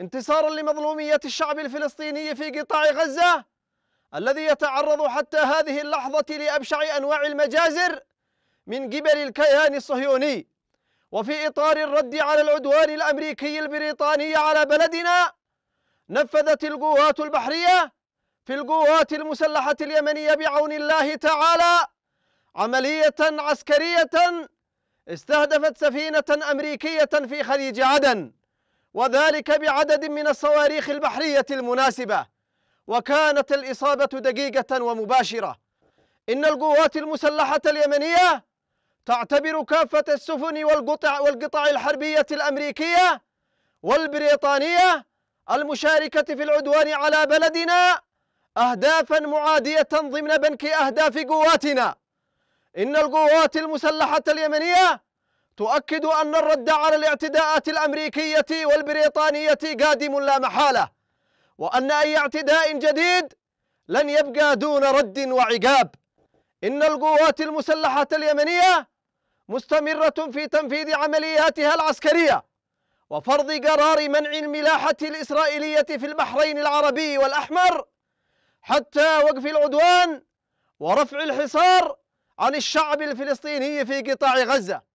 انتصارا لمظلومية الشعب الفلسطيني في قطاع غزة الذي يتعرض حتى هذه اللحظة لأبشع أنواع المجازر من قبل الكيان الصهيوني وفي إطار الرد على العدوان الأمريكي البريطاني على بلدنا نفذت القوات البحرية في القوات المسلحة اليمنية بعون الله تعالى عملية عسكرية استهدفت سفينة أمريكية في خليج عدن وذلك بعدد من الصواريخ البحرية المناسبة وكانت الإصابة دقيقة ومباشرة إن القوات المسلحة اليمنية تعتبر كافة السفن والقطع, والقطع الحربية الأمريكية والبريطانية المشاركة في العدوان على بلدنا أهدافا معادية ضمن بنك أهداف قواتنا إن القوات المسلحة اليمنية تؤكد أن الرد على الاعتداءات الأمريكية والبريطانية قادم لا محالة وأن أي اعتداء جديد لن يبقى دون رد وعقاب إن القوات المسلحة اليمنية مستمرة في تنفيذ عملياتها العسكرية وفرض قرار منع الملاحة الإسرائيلية في البحرين العربي والأحمر حتى وقف العدوان ورفع الحصار عن الشعب الفلسطيني في قطاع غزة